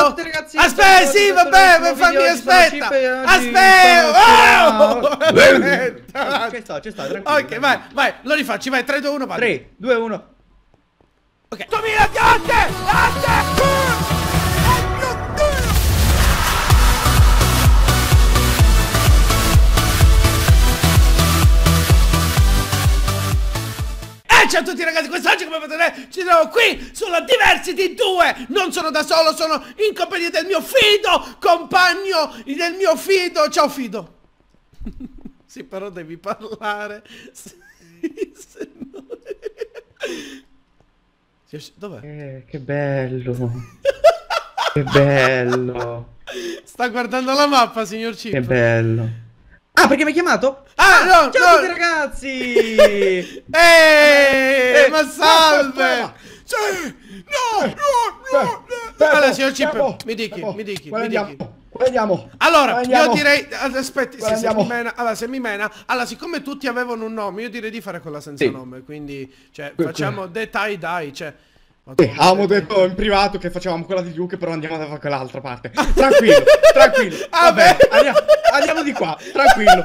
Buonanotte ragazzi. Aspetta, sì, vabbè, fammi aspetta. Aspetta. Ci sto, ci sto, tranquillo. Ok, vai, vai, lo rifacci, vai, 3 2 1, vai. 3 2 1. Ok. 2000 piante! Piante! ciao a tutti ragazzi, quest'oggi come potete ci trovo qui sulla Diversity 2 Non sono da solo, sono in compagnia del mio Fido, compagno del mio Fido Ciao Fido Sì però devi parlare sì, se no... Dov'è? Eh, che bello Che bello Sta guardando la mappa signor Cipro Che bello Ah, perché mi hai chiamato? Ah, ah no, ciao no. a tutti ragazzi! Ehi, eh, ma salve! Sì, no, no, no! Beh, allora, signor Chip, mi dichi, mi dichi, mi dichi. Andiamo. Allora, Andiamo. io direi, aspetti, sì, se, mi mena, allora, se mi mena, allora, siccome tutti avevano un nome, io direi di fare quella senza sì. nome, quindi, cioè, facciamo the tie dye, cioè, Madonna. Avevamo detto in privato che facevamo quella di Luke, però andiamo da quell'altra parte. Tranquillo, tranquillo. Ah, Vabbè, andiamo, andiamo di qua, tranquillo.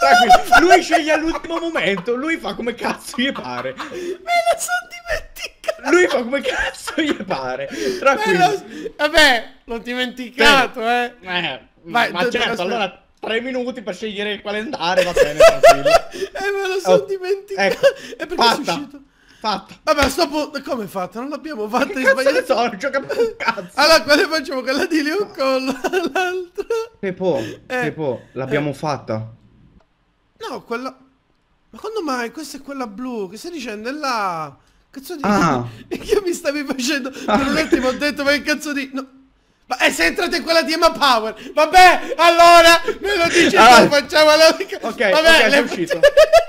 Tranquillo. Lui sceglie all'ultimo momento, lui fa come cazzo gli pare. Me la sono dimenticato. Lui fa come cazzo gli pare. Tranquillo. Vabbè, l'ho dimenticato, eh. eh. Vai, ma certo, allora tre minuti per scegliere quale andare, va bene, tranquillo. eh, me lo sono oh. dimenticato. Ecco, è perché fatta. sono uscito. Fatta. Vabbè, sto punto. Come è fatta? Non l'abbiamo fatta in sbagliato. So, non gioca più cazzo. Allora, quale facciamo? Quella di Liu con l'altra? Pepo, eh, Pepo, l'abbiamo eh. fatta. No, quella... Ma quando mai? Questa è quella blu. Che stai dicendo? È là... Cazzo di... Ah. Io mi stavi facendo... Ah. Per un attimo ho detto, ma che cazzo di... No. Ma eh, se entrate in quella di Emma Power. Vabbè, allora me lo dici allora, ah. facciamo la Ok, Vabbè, okay, sono uscito.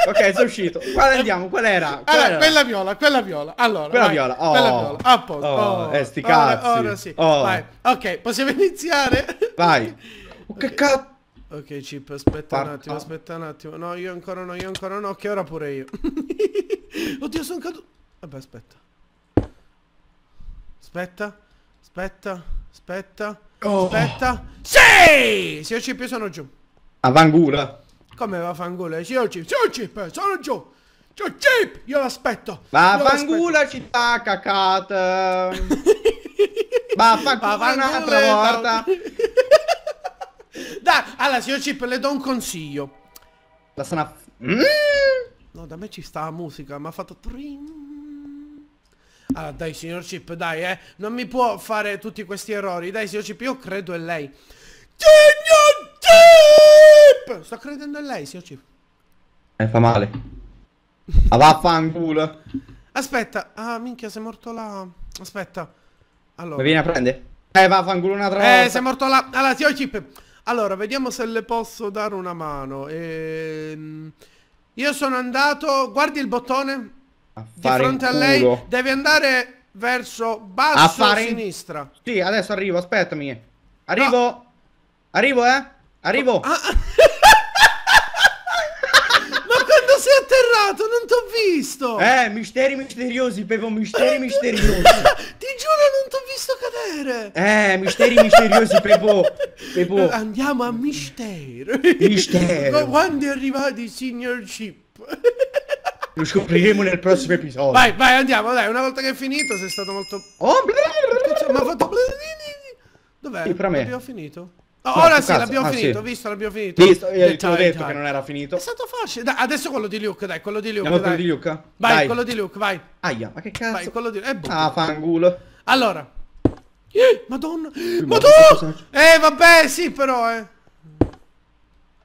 ok, sono uscito. Guarda, andiamo, qual era? Qual allora, era? quella viola, quella viola. Allora, quella vai. viola. Oh. Quella viola. A posto. Oh, oh. Eh, sti cazzi. Ora, ora sì. Oh. Vai. Ok, possiamo iniziare? Vai. che okay. cazzo Ok, Chip, aspetta Parca. un attimo, ah. aspetta un attimo. No, io ancora no, io ancora no, che ora pure io. Oddio, sono caduto. Vabbè, aspetta. Aspetta. Aspetta. Aspetta. Oh. Aspetta. Sì! Se ho chip sono giù. Avangura. Come va fangula? Se ho chip, se ho chip, sono giù. C'ho chip! Io l'aspetto. Ma fangula città cacata. Ma fangula un'altra volta. Dai, allora, signor Chip, le do un consiglio. La sana... Mm? No, da me ci sta la musica, mi ha fatto... Trim. Allora, ah, dai, signor Chip, dai, eh. Non mi può fare tutti questi errori. Dai, signor Chip, io credo in lei. Signor Chip! Sto credendo in lei, signor Chip. Eh, fa male. Ma vaffanculo. Aspetta. Ah, minchia, sei morto là. Aspetta. Allora. Ma vieni a prendere. Eh, vaffanculo un'altra eh, volta. Eh, sei morto là. Allora, signor Chip. Allora, vediamo se le posso dare una mano. Ehm... Io sono andato... Guardi il bottone di fronte a lei devi andare verso basso a fare sinistra. Sì, adesso arrivo, aspettami. Arrivo. No. Arrivo, eh? Arrivo. Ah. Ma quando sei atterrato non ti ho visto. Eh, misteri misteriosi, Pepo, misteri misteriosi. Ti giuro non ti ho visto cadere. Eh, misteri misteriosi, Pepo. Pepo. Andiamo a mistero. Mistero. Quando è arrivato il signor Chip? Lo scopriremo nel prossimo episodio. Vai, vai, andiamo, dai, una volta che è finito sei stato molto... Oh, mi ha fatto... Dov'è? L'abbiamo finito. Oh, no, ora sì, l'abbiamo ah, finito, sì. visto, l'abbiamo finito. Visto, io ti ho detto che non era finito. È stato facile. Dai, adesso quello di Luke, dai, quello di Luke. dai. quello di Luke? Vai, dai. quello di Luke, vai. Aia, ma che cazzo? Vai, quello di Luke. Eh, ah, fangulo. Allora. Eh, madonna. Madonna. Eh, vabbè, sì, però, eh.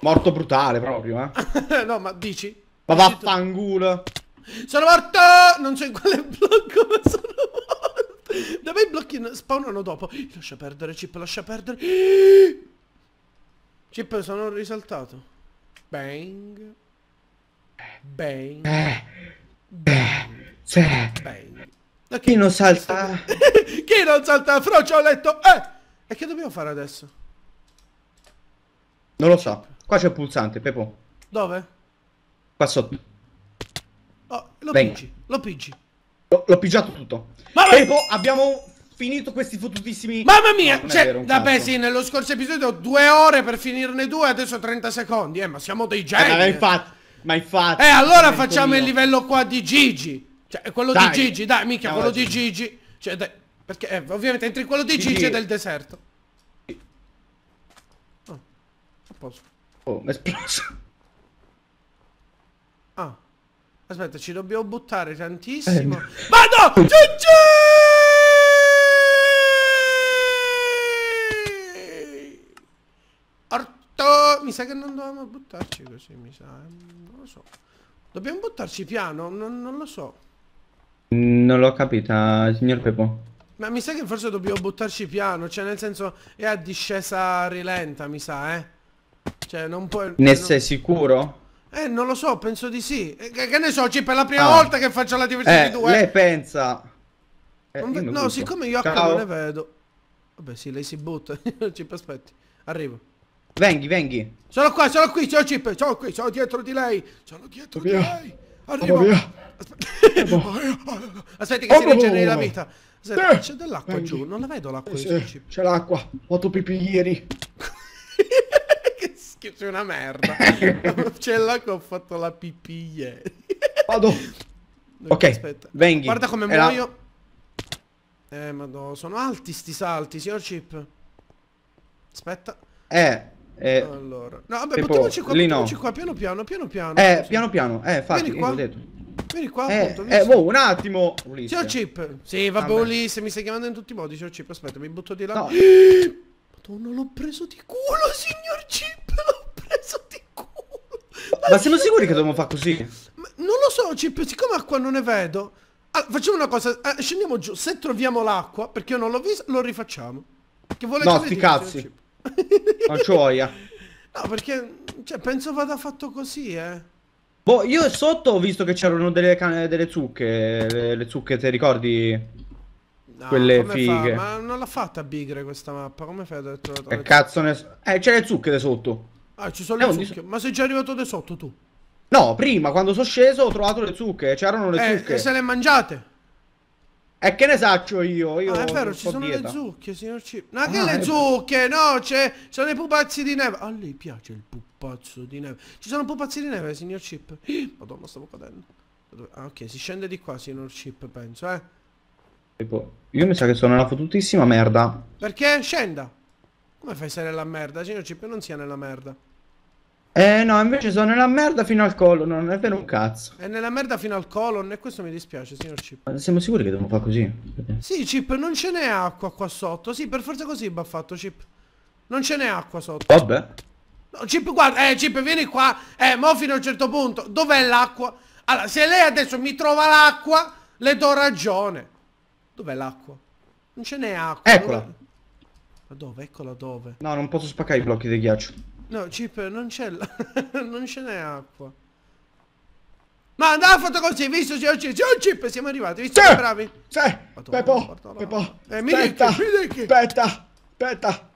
Morto brutale proprio, eh. no, ma dici? Ma vaffanculo. Sono morto! Non so in quale blocco, ma sono morto. Da me i blocchi spawnano dopo. Lascia perdere, Chip, lascia perdere. Chip, sono risaltato. Bang. Bang. Eh. Eh. Bang. Bang. Bang. Okay. Chi non salta? Chi non salta? Froccioletto! Eh! E che dobbiamo fare adesso? Non lo so. Qua c'è il pulsante, Pepo. Dove? Qua sotto. Oh, lo Venga. pigi, lo pigi. L'ho pigiato tutto. Ma Pepo, mia. abbiamo finito questi fottutissimi... Mamma mia! No, cioè, vabbè sì, nello scorso episodio ho due ore per finirne due, adesso 30 secondi. Eh, ma siamo dei geni. Eh, ma infatti, ma infatti... Eh, allora facciamo mio. il livello qua di Gigi. Cioè, eh, quello dai. di Gigi, dai, mica, quello di Gigi. Cioè, dai, perché eh, ovviamente entri quello di Gigi, Gigi. del deserto. posso. Oh, è esploso. Ah. Aspetta, ci dobbiamo buttare tantissimo. Eh. Vado! Oh. GG! Orto! Mi sa che non dovevamo buttarci così, mi sa. Eh. Non lo so. Dobbiamo buttarci piano, non, non lo so. Non l'ho capita, signor Pepo. Ma mi sa che forse dobbiamo buttarci piano, cioè nel senso è a discesa rilenta, mi sa, eh. Cioè, non puoi... Ne cioè, non... sei sicuro? Eh, non lo so, penso di sì. Eh, che, ne so, Cip, è la prima ah. volta che faccio la diversità eh, 2. Lei pensa... Eh, ve... No, butto. siccome io Ciao. non ne vedo... Vabbè, sì, lei si butta. Cip, aspetti. Arrivo. Venghi, venghi. Sono qua, sono qui, sono Cip, sono qui, sono dietro di lei. Sono dietro via. di lei. Arrivo. Via. Aspetta, Aspetti che oh, si rigeneri la vita. Eh, c'è dell'acqua giù, non la vedo l'acqua. Eh, sì, c'è l'acqua, ho fatto pipì ieri. che sei una merda. C'è cioè, là che ho fatto la pipì ieri. Vado. ok, aspetta. Venghi. Guarda come Era... muoio. Eh, madò, sono alti sti salti, signor Chip. Aspetta. Eh, eh, allora. No, vabbè, tipo, buttiamoci qua, buttiamoci no. qua piano piano, piano piano. Eh, così. piano piano, eh, fatti, Vieni qua. detto. Vieni qua, eh, appunto, eh, wow, un attimo. Ulisse. Signor Chip. Sì, vabbè, vabbè. Ulisse, mi stai chiamando in tutti i modi, signor Chip. Aspetta, mi butto di là. No. Madonna, l'ho preso di culo, signor Chip. Ma siamo sicuri che dobbiamo fare così? Ma non lo so, Cip, siccome acqua non ne vedo... Allora, ah, facciamo una cosa, eh, scendiamo giù. Se troviamo l'acqua, perché io non l'ho vista, lo rifacciamo. Che vuole no, sti cioè, cazzi. Ma gioia. Cioè, no, perché cioè, penso vada fatto così, eh. Boh, io sotto ho visto che c'erano delle, delle, zucche. Le, le zucche, te ricordi? No, quelle fighe. Fa? Ma non l'ha fatta Bigre questa mappa, come fai a detto? Che eh, cazzo ne so? Eh, c'è le zucche da sotto. Ah, ci sono le zucche. Ma sei già arrivato da sotto tu? No, prima, quando sono sceso, ho trovato le zucche. C'erano le eh, zucche. E se le mangiate? E che ne saccio io? io ah, è vero, ci sono dieta. le zucche, signor Cip. Ma ah, che ah, le zucche? No, c'è. Sono i pupazzi di neve. A lei piace il pupazzo di neve. Ci sono pupazzi di neve, signor Cip. Madonna, stavo cadendo. Ah, ok, si scende di qua, signor Cip, penso, eh. io mi sa che sono una fottutissima merda. Perché? Scenda. Come fai a essere nella merda? Cinocip non sia nella merda. Eh no, invece sono nella merda fino al colon, non è vero un cazzo. È nella merda fino al colon e questo mi dispiace, signor Chip. Ma eh, siamo sicuri che dobbiamo fare così? Sì, Chip, non ce n'è acqua qua sotto. Sì, per forza così va fatto, Chip. Non ce n'è acqua sotto. Vabbè. No, Chip, guarda, eh, Chip, vieni qua. Eh, mo fino a un certo punto. Dov'è l'acqua? Allora, se lei adesso mi trova l'acqua, le do ragione. Dov'è l'acqua? Non ce n'è acqua. Eccola. Allora... Ma dove? Eccola dove? No, non posso spaccare i blocchi di ghiaccio. No, Chip, non c'è... La... non ce n'è acqua. Ma andava fatto così, visto c'è un chip, c'è chip, siamo arrivati, visto sì, bravi? Sì, Madonna, Peppo, Peppo, eh, mi aspetta, mi aspetta, aspetta,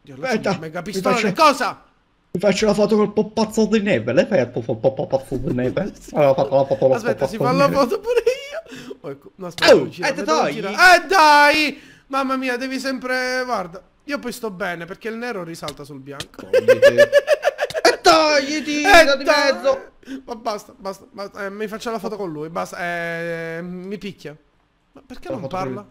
Dio, aspetta, mega pistola, faccio... cosa? Mi faccio la foto col poppazzo di neve, lei fa il poppazzo di neve? Allora fatto la foto Aspetta, si fa la foto pure io! Oh, ecco, no, aspetta, oh, gira, eh, gira. eh dai! Mamma mia, devi sempre... Guarda, io poi sto bene perché il nero risalta sul bianco. e togliti e da mezzo. Ma basta, basta, basta. Eh, mi faccio la foto con lui, basta. Eh, mi picchia. Ma perché non parla?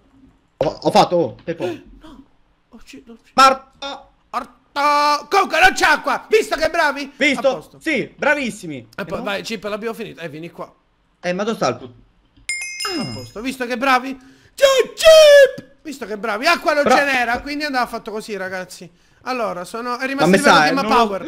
Ho, fatto, oh, Peppo. Eh, no, ho ucciso. Marta! Ah, Arta! Coca, non c'è acqua! Visto che bravi? Visto? Sì, bravissimi. E poi, eh, no? vai, Cip, l'abbiamo finito. Eh, vieni qua. Eh, ma dove sta il... Ah. A posto, visto che bravi? Ciao, Chip! Visto che bravi. Acqua non Però... ce n'era, quindi andava fatto così, ragazzi. Allora, sono... è rimasto in livello di eh, power.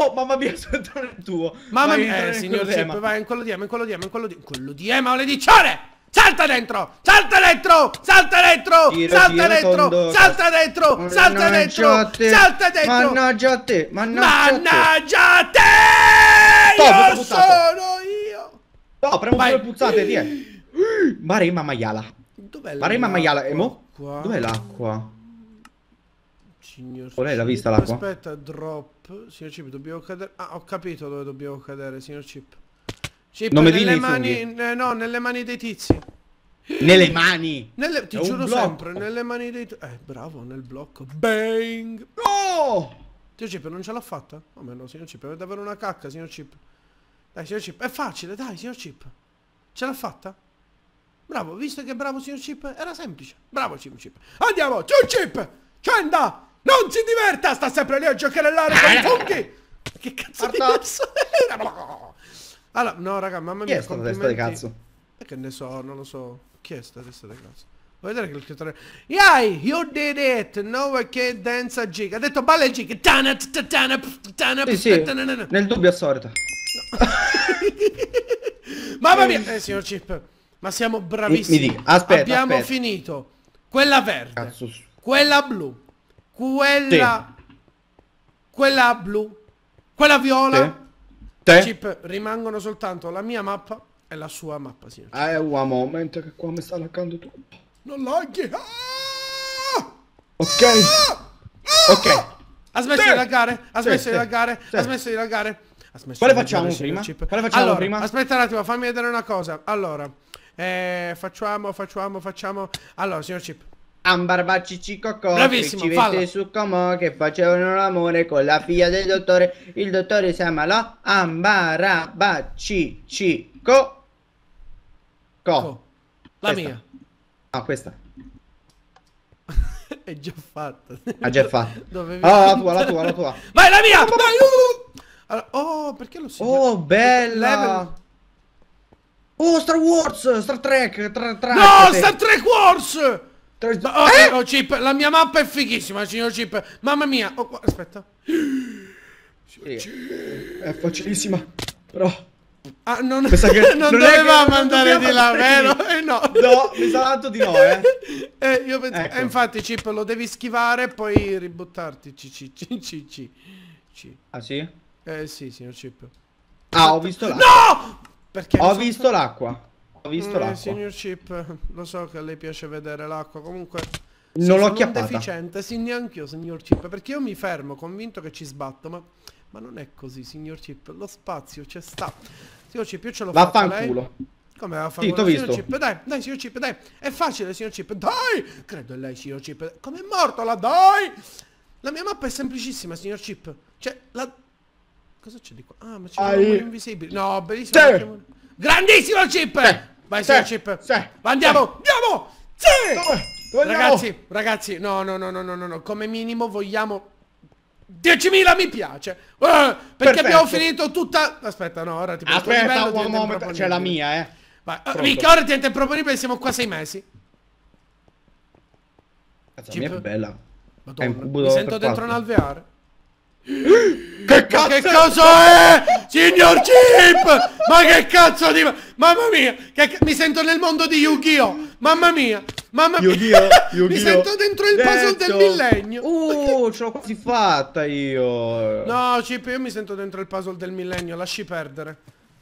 Ho... Oh, mamma mia, sono entrato nel tuo. Mamma mia, eh, signor Zip, vai in quello di Ema, in quello di Ema, in quello di... In quello di Ema, malediccione! Salta dentro! Salta dentro! Salta dentro! Tiro, salta, tiro, dentro salta dentro! Salta dentro! Salta dentro! Salta dentro! Mannaggia a te! Mannaggia, mannaggia a te! Mannaggia a te! Io sono io! No, premo due puzzate, via! Maremma maiala! Dov'è Parema maiale. Mo... Dov'è l'acqua? Signor Cibo. Lei la vista l'acqua? Aspetta, drop. Signor Chip, dobbiamo cadere. Ah, ho capito dove dobbiamo cadere, signor Chip. Chip, non nelle mani. no, nelle mani dei tizi. Nelle mani! Nelle, ti È giuro sempre, nelle mani dei... Eh, bravo, nel blocco. Bang! No! Signor Chip, non ce l'ha fatta? Come oh, no, signor Chip, è davvero una cacca, signor Chip. Dai, signor Chip, è facile, dai, signor Chip. Ce l'ha fatta? Bravo, visto che è bravo signor Chip era semplice. Bravo signor Chip. Andiamo, signor Chip! Scenda! Non si diverta! Sta sempre lì a giocherellare con i funghi! Che cazzo Guarda. di persona Allora, no raga, mamma mia, Chi è sta testa di cazzo? E che ne so, non lo so. Chi è sta testa di cazzo? Vuoi vedere che il creatore... Yay, you did it! No, che danza gig. Ha detto balla gig. Sì, sì. Nel dubbio assorta. No. mamma mia! Eh, signor Chip. Ma siamo bravissimi. Mi, mi dica, aspetta, Abbiamo aspetta. finito. Quella verde. Cazzo. Quella blu. Quella... Sì. Quella blu. Quella viola. Sì. Chip, rimangono soltanto la mia mappa e la sua mappa, signor. Eh, ah, uomo, mentre che qua mi sta laccando tu. Non laghi. Ah! Ok. Ah! ah! Ok. Ha smesso sì. di laggare, ha smesso di laggare, ha smesso di laggare. Quale facciamo prima? Quale facciamo allora, prima? Aspetta un attimo, fammi vedere una cosa. Allora, eh, facciamo, facciamo, facciamo. Allora, signor Chip. Ambar Baccici Bravissimo, ci vette su Comò che facevano l'amore con la figlia del dottore. Il dottore si ammalò. Ambara Baccici Co. La questa. mia. Ah, no, questa. È già fatta. Ha già fatto. Dovevi oh, la tua, la tua, la tua. Vai, la mia! Uh! Allora, oh, perché lo so? Oh, bella! Level... Oh, Star Wars! Star Trek! Tra, tra, no, te. Star Trek Wars! Tra... oh, eh? eh? oh, Chip, la mia mappa è fighissima, signor Chip. Mamma mia! Oh, aspetta. Sì. È facilissima, però... Ah, non, che non, non dovevamo andare di là, vero? Eh, no. no, mi sa tanto di no, eh. eh io penso... Ecco. eh, infatti, Chip, lo devi schivare e poi ributtarti. C, c, c, c, c. Ah, sì? Eh, sì, signor Chip. Ah, ho visto là. No! Perché ho visto so... l'acqua. Ho visto mm, l'acqua. Signor Chip, lo so che a lei piace vedere l'acqua, comunque... Non l'ho chiappata. deficiente, sì, neanche io, signor Chip, perché io mi fermo, convinto che ci sbatto, ma... Ma non è così, signor Chip, lo spazio c'è sta. Signor Chip, io ce l'ho fatta Vaffanculo. Come va a fare? Sì, t'ho visto. Chip, dai, dai, signor Chip, dai. È facile, signor Chip. Dai! Credo è lei, signor Chip. Com'è morto la dai? La mia mappa è semplicissima, signor Chip. Cioè, la Cosa c'è di qua? Ah, ma c'è un invisibile. No, bellissimo. C'è. Grandissimo chip! Sì. Vai, sì, chip. Sì. Andiamo, sì. andiamo! Sì! Dove? Dove ragazzi, andiamo? ragazzi, no, no, no, no, no, no, come minimo vogliamo 10.000 mi piace. Uh, perché Perfetto. abbiamo finito tutta Aspetta, no, ora ti posso Aspetta, un momento, c'è la mia, eh. Vai. Uh, mica ora diventa improponibile, siamo qua sei mesi. Cazzo, la mia è bella. Madonna, è mi sento dentro un alveare. Che cazzo, che cazzo è? Signor Chip! Ma che cazzo di... Mamma mia! Che... Mi sento nel mondo di Yu-Gi-Oh! Mamma mia! Mamma mia! Yu-Gi-Oh! Yu -Oh! Mi sento dentro il puzzle del millennio! Uh, ce l'ho quasi fatta io! No, Chip, io mi sento dentro il puzzle del millennio, lasci perdere.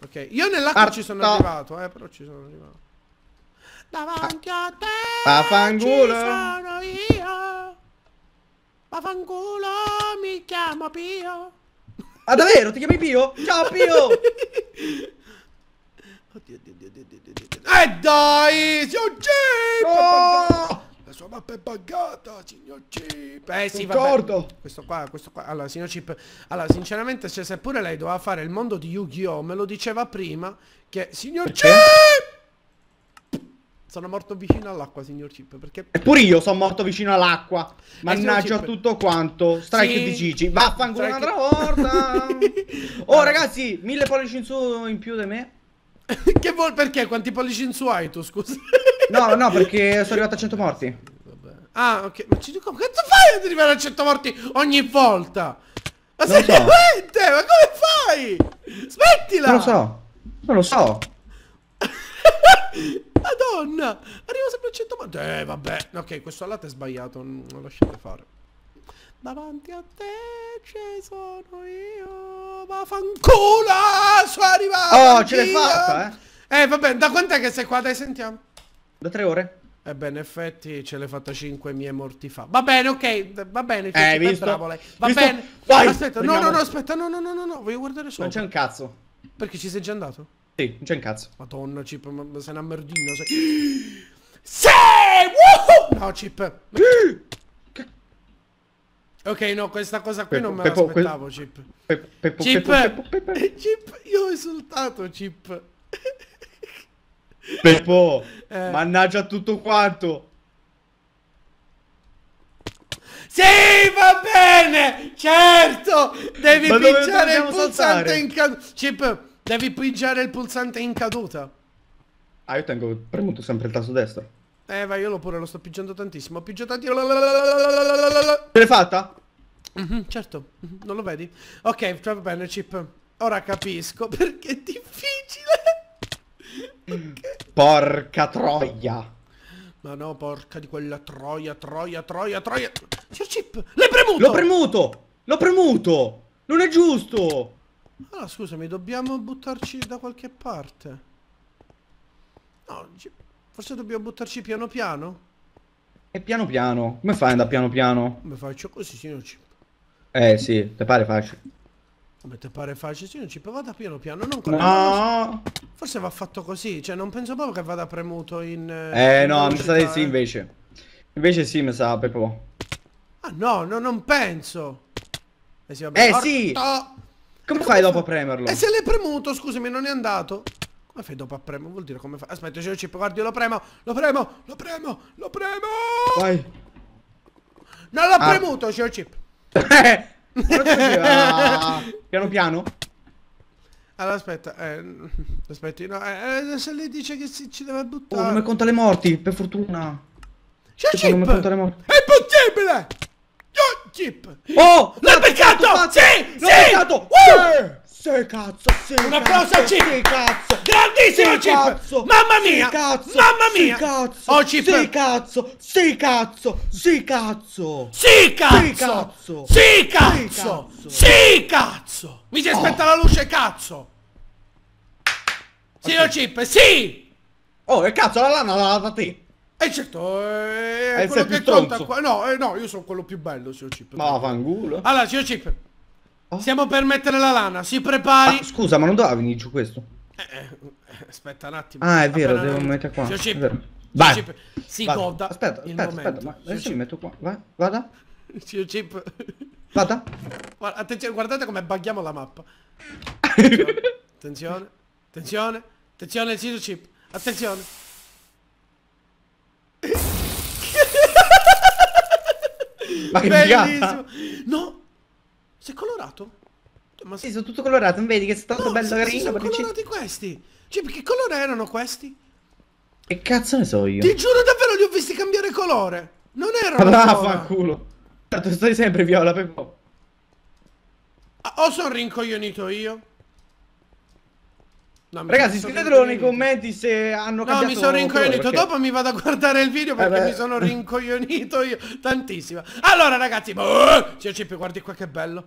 Ok, io nell'acqua ci sono arrivato, eh, però ci sono arrivato. Ah. Davanti a te! A fangolo! Ci sono io! Ma fanculo, mi chiamo Pio. Ah davvero? Ti chiami Pio? Ciao Pio! oddio, oddio, oddio, oddio, oddio, oddio. E eh, dai, signor Jeep! Oh! La sua mappa è buggata, signor Chip. Eh sì, Concordo. Questo qua, questo qua. Allora, signor Chip. Allora, sinceramente, cioè, pure lei doveva fare il mondo di Yu-Gi-Oh! me lo diceva prima che... Signor Perché? Chip! Sono morto vicino all'acqua, signor Chip. Perché... Eppure io sono morto vicino all'acqua. Eh, Mannaggia eh, tutto quanto. Strike sì. di Gigi. Vaffanculo Strike... un'altra volta. oh, ah. ragazzi, mille pollici in su in più di me. che vuol perché? Quanti pollici in su hai tu, scusa? no, no, perché sono arrivato a 100 morti. Vabbè. Ah, ok. Ma ci dico, cazzo fai ad arrivare a 100 morti ogni volta? Ma non sei so. demente! Ma come fai? Smettila! Non lo so. Non lo so. Madonna! Arriva sempre a 100... Eh, vabbè. Ok, questo allato è sbagliato. Non mm, lasciate fare. Davanti a te ci sono io. Ma fanculo! Sono arrivato! Oh, ce l'hai fatta, eh? Eh, vabbè, da quant'è che sei qua? Dai, sentiamo. Da tre ore. E eh beh, in effetti ce l'hai fatta 5 mie morti fa. Va bene, ok, va bene, eh, visto? Bravo, lei. Va visto? bene. Vai, aspetta, no, no, no, aspetta, no, no, no, no, no, voglio guardare solo. Non c'è un cazzo. Perché ci sei già andato? Sì, non c'è un cazzo. Madonna, Chip, ma sei una merdina, sei... Sì! Woohoo! No, Chip. Ok, no, questa cosa qui Peppo, non me l'aspettavo, que... Chip. Peppo, Peppo, Chip. Peppo, Peppo, Peppo. Chip, io ho esultato, Chip. Peppo, eh. mannaggia tutto quanto. Sì, va bene, certo, devi pinciare il pulsante in caduta. Chip, Devi pigiare il pulsante in caduta. Ah, io tengo premuto sempre il tasto destro. Eh, vai, io lo pure, lo sto pigiando tantissimo. Ho pigiato tantissimo. Te l'hai fatta? Mm -hmm, certo, mhm, non lo vedi? Ok, trap banner chip. Ora capisco perché è difficile. okay. Porca troia. Ma no, porca di quella troia, troia, troia, troia. Sir Chip, l'hai premuto! L'ho premuto! L'ho premuto! Non è giusto! Allora ah, scusami, dobbiamo buttarci da qualche parte. No, forse dobbiamo buttarci piano piano. E piano piano? Come fai ad andare piano piano? Come faccio così, signor Chip? Eh sì, te pare facile. Come te pare facile, signor Chip? Vada piano piano, non con No! Forse va fatto così, cioè non penso proprio che vada premuto in... Eh, eh in no, mi sa di sì eh. invece. Invece sì, mi sa proprio. Ah no, no, non penso. Eh sì, vabbè. Eh come, fai dopo a premerlo? E eh, se l'hai premuto, scusami, non è andato. Come fai dopo a premerlo? Vuol dire come fai? Aspetta, c'è il chip, guardi, io lo premo, lo premo, lo premo, lo premo! Vai! Non l'ho ah. premuto, c'è il chip! Eh! piano piano? Allora aspetta, eh, aspetti, no, eh, eh, se lei dice che si, ci deve buttare... Oh, non mi conta le morti, per fortuna. C'è il chip! Non mi conta le morti. È impossibile! Jeep! Oh! l'ha beccato! Sì! L'ho sì! beccato! Uh! Eh, sì, cazzo, sì, Un applauso a Chip! Sì, cazzo! Grandissimo sì, Chip! Mamma mia! Sì, cazzo. Mamma mia! Sì, cazzo. Oh, Chip! Sì, cazzo! Sì, cazzo! Sì, cazzo! Sì, cazzo! Sì, cazzo! Sì, cazzo! Mi si aspetta la luce, cazzo! Sì, lo Chip, sì! Oh, che cazzo, la lana l'ha data a te! E eh certo, eh, è quello che conta qua. No, eh, no, io sono quello più bello, signor Chip. Ma fangulo. Allora, signor Chip, oh. stiamo per mettere la lana, si prepari. Ma, ah, scusa, ma non doveva venire giù questo? Eh, eh, eh, aspetta un attimo. Ah, è vero, Appena... devo mettere qua. Signor Chip, Vai. Chip si Vada. goda Aspetta, aspetta, aspetta, ma adesso mi metto qua. Vai, vada. Signor Chip. Vada. Attenzione, guardate come baghiamo la mappa. Attenzione, attenzione, attenzione, attenzione signor Chip. Attenzione. Ma che Bellissimo. No, si è colorato? Ma sei... Sì, sono tutto colorato, non vedi che è stato no, bello carino. Sì, sono colorati questi. Cioè, che colore erano questi? Che cazzo ne so io? Ti giuro davvero li ho visti cambiare colore. Non erano Ah, fa culo. Tanto stai sempre viola, Peppo. Ah, o sono rincoglionito io? Ragazzi, scrivetelo nei commenti se hanno capito. No, mi sono rincoglionito. Perché... Dopo mi vado a guardare il video perché eh mi sono rincoglionito io tantissimo. Allora, ragazzi, boh, CCP, guardi qua che bello.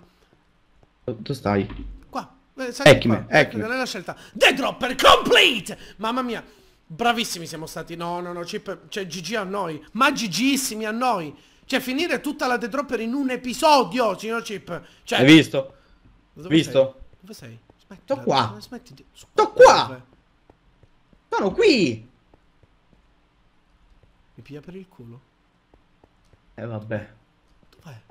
Dove stai? Qua. Eh, Ecchime, Non è la scelta. The Dropper complete! Mamma mia. Bravissimi siamo stati. No, no, no, Chip, cioè GG a noi. Ma GGissimi a noi. Cioè, finire tutta la The Dropper in un episodio, signor Chip. Cioè... Hai visto? Dove Visto? Sei? Dove sei? Sto qua. Sto qua. Sono qui. Mi piglia per il culo. E eh, vabbè. Dov'è?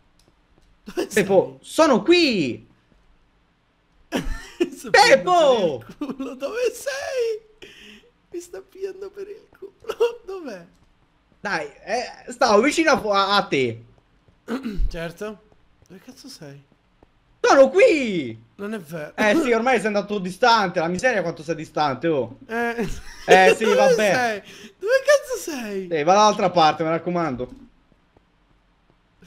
Dove Peppo, sono qui. Peppo! Per Dove sei? Mi sta pigliando per il culo. Dov'è? Dai, eh, stavo vicino a, a te. certo. Dove cazzo sei? eccolo qui! Non è vero. Eh sì, ormai sei andato distante, la miseria quanto sei distante, oh. Eh, eh sì, vabbè. Sei? Dove cazzo sei? Sì, eh, va dall'altra parte, mi raccomando.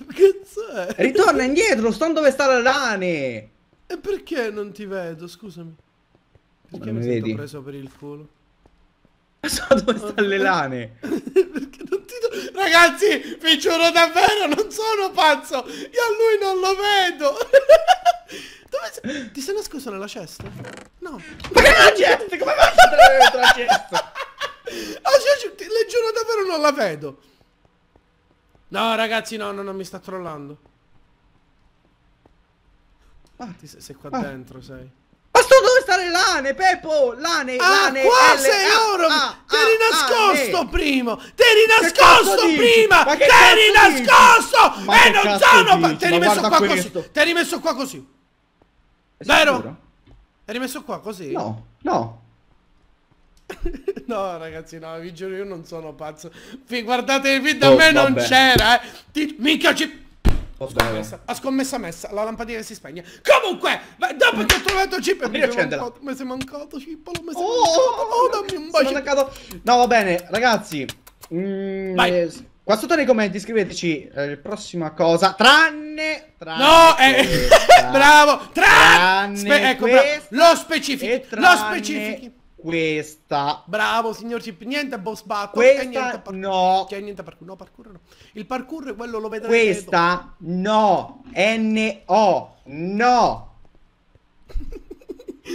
Cazzo è? Ritorna indietro, sto dove sta la rane. E perché non ti vedo, scusami? Perché Come mi vedi? preso per il culo? Ma So dove stanno le lane. ti... Ragazzi, vi giuro davvero, non sono pazzo. Io a lui non lo vedo. dove... Ti sei nascosto nella cesta? No. Ma che la cesta? Come faccio a entrare dentro la cesta? Ah, le giuro davvero non la vedo. No, ragazzi, no, no, non mi sta trollando. Ah, sei, sei qua ah. dentro, sei stare lane, Peppo! Lane, ah, lane, qua L, sei a, oro! A, t'eri nascosto, a, te T'eri nascosto prima! T'eri nascosto! Eh, e non sono... T'eri messo qua questo. così! T'eri messo qua così! Vero? Eri messo qua così? No, no. no ragazzi no vi giuro io non sono pazzo F Guardate il video oh, da me vabbè. non c'era eh Ti... Minchia ci... Ho scommessa, ha scommessa messa, la lampadina si spegne. Comunque, dopo che ho trovato Cipolo, mi, mancato, mi sei mancato Cipolo, mi sei oh, mancato. Oh, dammi un bacio. Mancato. No, va bene, ragazzi. Mm, Vai. Eh, qua sotto nei commenti scriveteci eh, prossima cosa, tranne... tranne no, eh, bravo, tranne, tranne ecco, bravo, lo specifichi, lo specifichi questa. Bravo, signor Chip. Niente boss battle. Questa, niente parkour. no. C'è niente parkour. No, parkour no. Il parkour quello lo vedrete Questa, dopo. no. N-O. No.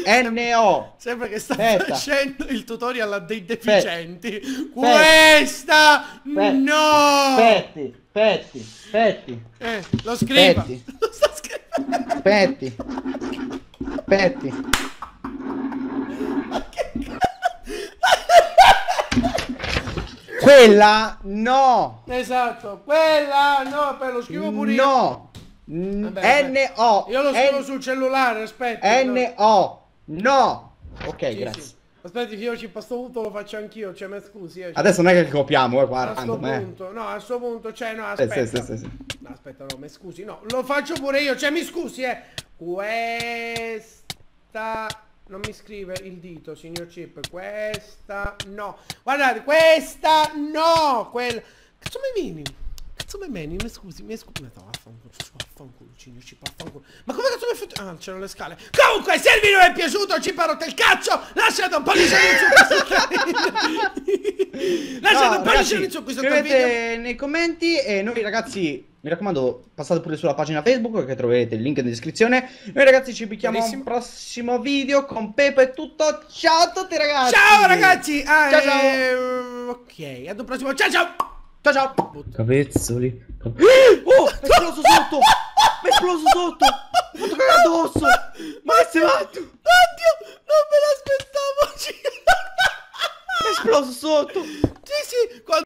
N-O. Sembra che stai Aspetta. facendo il tutorial dei deficienti. Petti. Questa, Petti. no. Petti, Petti, Petti. Eh, lo scriva. Petti. Lo sta scrivendo. Petti. Petti. Quella no! Esatto, quella no, per lo scrivo pure io. No! N-O! Io lo scrivo sul cellulare, aspetta. N-O! No! Ok, grazie. Aspetti che io ci passo punto lo faccio anch'io, cioè me scusi. Eh, cioè. Adesso non è che copiamo, guarda. Eh, a sto eh. punto, eh. no, a sto punto, cioè, no, aspetta. aspetta, no, mi scusi, no, lo faccio pure io, cioè mi scusi, eh. Questa non mi scrive il dito, signor Chip. Questa no. Guardate, questa no. Quella. Cazzo mi vieni? Cazzo mi vieni? Mi scusi, mi scusi. Vaffanculo, signor Chip, vaffanculo. Ma come cazzo mi fatto? Ah, c'erano le scale. Comunque, se il video vi è piaciuto, ci ha il cazzo. Lasciate un pollice in su questo Lasciate no, un pollice in su questo video. Scrivete nei commenti e noi ragazzi mi raccomando, passate pure sulla pagina Facebook che troverete il link in descrizione. Noi ragazzi ci becchiamo al prossimo video con Pepe e tutto. Ciao a tutti ragazzi. Ciao ragazzi. Ah, ciao, ciao. Ehm, ok, ad un prossimo. Ciao ciao. Ciao ciao. Capezzoli. Oh, è esploso sotto. È esploso sotto. Mi sono addosso. Ma è matto. Oddio, non me l'aspettavo. È esploso sotto. Sì, sì. Quando...